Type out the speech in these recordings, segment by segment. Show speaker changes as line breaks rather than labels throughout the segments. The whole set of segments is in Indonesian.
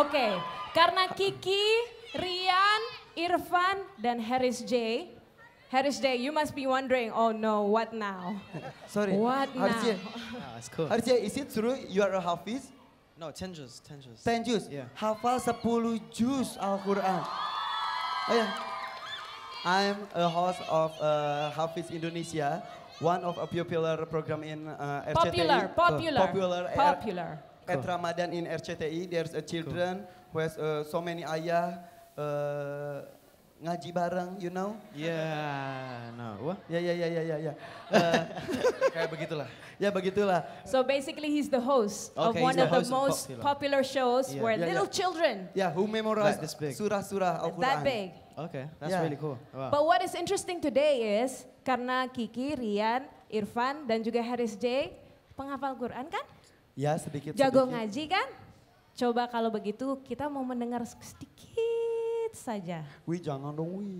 Oke, karena Kiki, Rian, Irfan, dan Harris J. Harris J, you must be wondering, oh no, what now? Sorry. What Harris now? J. Ah, Harris J, is
it true you are a Hafiz? No, 10 juz, 10 juz. 10 juz? Yeah. Hafal 10 juz Al-Quran. Oh yeah. I'm a host of uh, Hafiz Indonesia, one of a popular program in uh, RCTI. Popular, popular. Uh, popular. Popular at Ramadan in RCTI there's a children cool. who has uh, so many ayah uh, ngaji bareng, you know? Yeah, no. Wah. yeah, yeah, yeah, yeah, yeah. ya. Kayak begitulah. Ya begitulah.
So basically he's the host okay, of one of the, most popular, popular shows yeah. where yeah, little yeah. children.
Yeah, who memorize surah-surah Al-Quran. That big. Okay, that's yeah. really cool. Wow. But
what is interesting today is karena Kiki, Rian, Irfan dan juga Harris J penghafal Quran kan?
Ya sedikit. Jago sedikit. ngaji
kan? Coba kalau begitu kita mau mendengar sedikit saja.
Wi jangan dong Wi.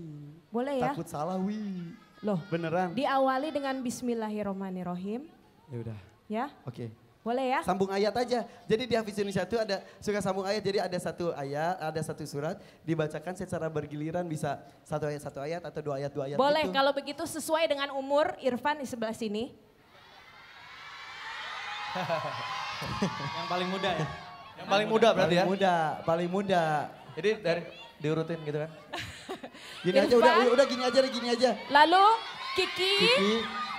Boleh ya? Takut salah Wi. Loh. Beneran.
Diawali dengan Bismillahirrahmanirrahim. Ya udah. Ya. Oke. Okay. Boleh ya? Sambung
ayat aja. Jadi di Hafiz Indonesia itu ada suka sambung ayat. Jadi ada satu ayat, ada satu surat dibacakan secara bergiliran bisa satu ayat satu ayat atau dua ayat dua ayat. Boleh gitu.
kalau begitu sesuai dengan umur Irfan di sebelah sini.
yang paling muda ya? Yang paling muda berarti ya? muda, paling muda. Jadi dari diurutin gitu kan? Gini Irfan. aja udah, udah gini
aja gini aja. Lalu Kiki, Kiki,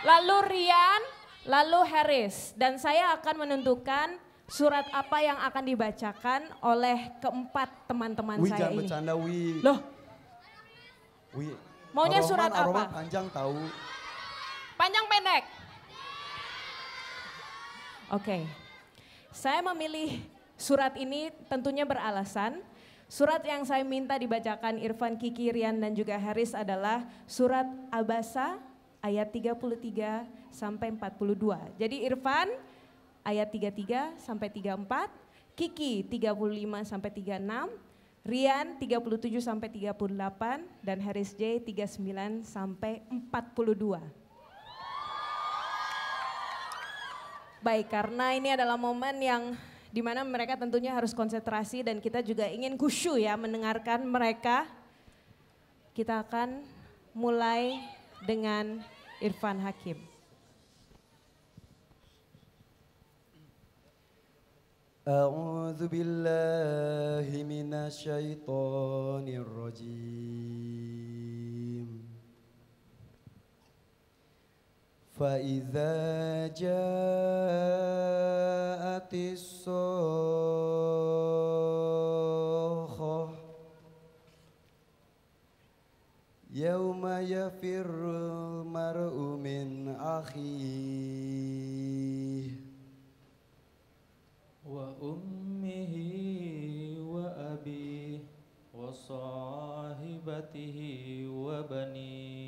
lalu Rian, lalu Harris dan saya akan menentukan surat apa yang akan dibacakan oleh keempat teman-teman saya jangan bercanda
Wi. Loh. Wi.
Maunya aroman, surat aroman apa? panjang tahu. Panjang pendek. Oke. Okay. Saya memilih surat ini tentunya beralasan. Surat yang saya minta dibacakan Irfan Kiki Rian dan juga Haris adalah surat Abasa ayat 33 sampai 42. Jadi Irfan ayat 33 sampai 34, Kiki 35 sampai 36, Rian 37 sampai 38 dan Haris J 39 sampai 42. Baik, karena ini adalah momen yang dimana mereka tentunya harus konsentrasi dan kita juga ingin kusyu ya mendengarkan mereka. Kita akan mulai dengan Irfan Hakim.
A'udzu billahi minasyaitonir rajim. فإذا جاءت الصاخة يوم يفر المرء من أخيه وأمه وأبيه وصاحبته وبنيه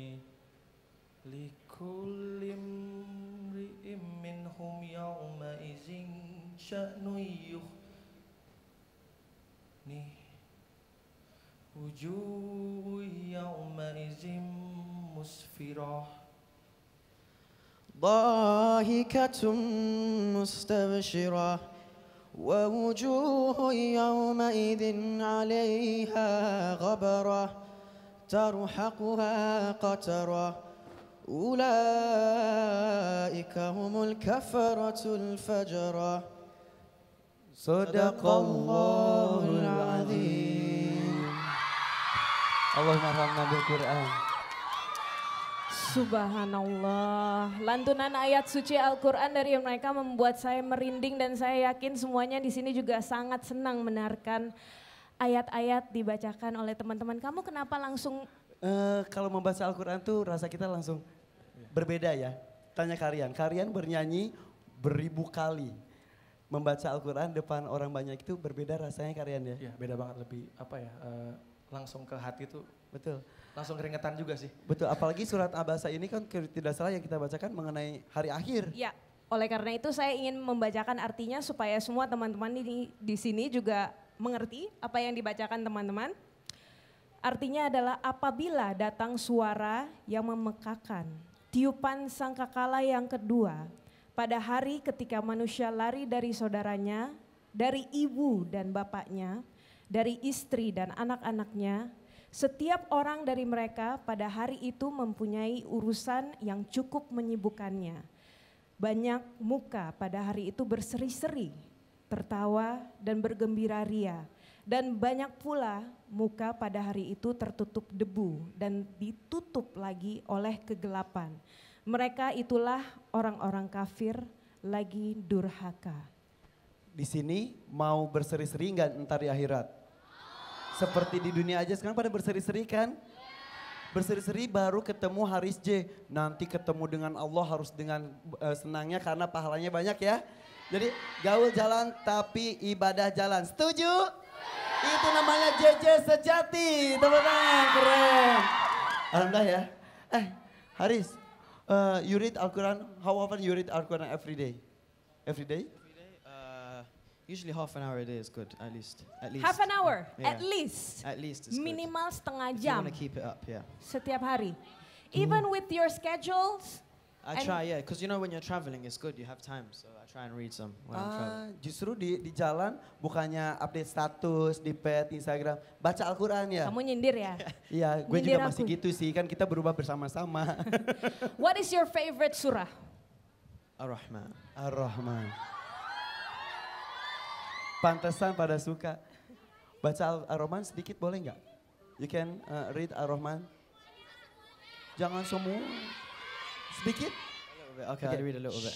كل امرئ منهم يومئذ شأن يغنيه وجوه يومئذ مسفرة ضاهكة مستبشرة ووجوه يومئذ عليها غبرة ترحقها قتره أولئك هم الكفرة الفجرة صدق الله العظيم اللهم ارحمنا بالقرآن
Subhanallah. Lantunan ayat suci Al-Qur'an dari mereka membuat saya merinding dan saya yakin semuanya di sini juga sangat senang menarkan ayat-ayat dibacakan oleh teman-teman. Kamu kenapa langsung
uh, kalau membaca Al-Qur'an tuh rasa kita langsung berbeda ya. Tanya kalian, kalian bernyanyi beribu kali. Membaca Al-Quran depan orang banyak itu berbeda rasanya kalian ya? Iya, beda banget lebih apa ya, uh, langsung ke hati tuh. Betul. Langsung keringetan juga sih. Betul, apalagi surat Abasa ini kan tidak salah yang kita bacakan mengenai hari akhir.
Iya, oleh karena itu saya ingin membacakan artinya supaya semua teman-teman di, di sini juga mengerti apa yang dibacakan teman-teman. Artinya adalah apabila datang suara yang memekakan tiupan sangkakala yang kedua pada hari ketika manusia lari dari saudaranya, dari ibu dan bapaknya, dari istri dan anak-anaknya, setiap orang dari mereka pada hari itu mempunyai urusan yang cukup menyibukkannya. Banyak muka pada hari itu berseri-seri, tertawa dan bergembira ria dan banyak pula muka pada hari itu tertutup debu dan ditutup lagi oleh kegelapan. Mereka itulah orang-orang kafir lagi durhaka.
Di sini mau berseri-seri enggak entar di akhirat? Seperti di dunia aja sekarang pada berseri-seri kan? Berseri-seri baru ketemu Haris J. Nanti ketemu dengan Allah harus dengan eh, senangnya karena pahalanya banyak ya. Jadi gaul jalan tapi ibadah jalan. Setuju? itu namanya JJ sejati. teman-teman keren. Alhamdulillah ya. Eh, Haris, uh, you read Al-Quran, how often you read Al-Quran every day? Every day? Uh, usually half an hour a day is good, at least. At least. Half an
hour, yeah. at least.
At least is Minimal
good. setengah jam. If you
keep it up, yeah.
Setiap hari. Mm-hmm. Even with your schedules, I and try, yeah,
because you know when you're traveling, it's good. You have time, so I try and read some when ah, I'm traveling. Ah, justru di di jalan bukannya update status di pet Instagram, baca Al-Quran ya. Kamu nyindir ya? Iya, gue juga aku. masih gitu sih. Kan kita berubah bersama-sama.
What is your favorite surah?
Ar-Rahman. Ar-Rahman. Pantesan pada suka. Baca Ar-Rahman sedikit boleh nggak? You can uh, read Ar-Rahman. Jangan semua. Speak it? A
little bit. Okay, okay. read
a little bit.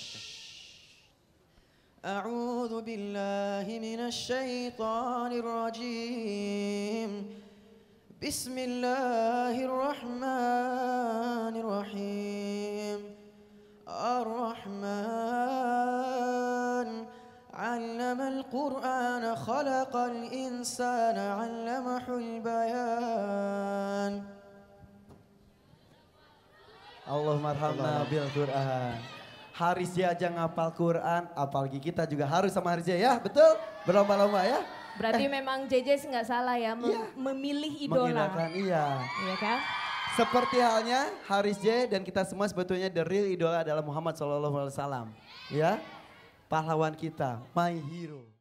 أعوذ بالله من الشيطان الرجيم بسم الله الرحمن الرحيم الرحمن علم القرآن خلق الإنسان علمه البيان Allahumma arhamna bil Qur'an. Haris Harisnya aja ngapal Quran, apalagi kita juga harus sama Haris ya, betul? Berlomba-lomba ya. Berarti eh.
memang JJ nggak salah ya, mem yeah. memilih idola. Mengidolakan, iya. Iya kan?
Seperti halnya Haris J dan kita semua sebetulnya the real idola adalah Muhammad SAW, Ya, pahlawan kita, my hero.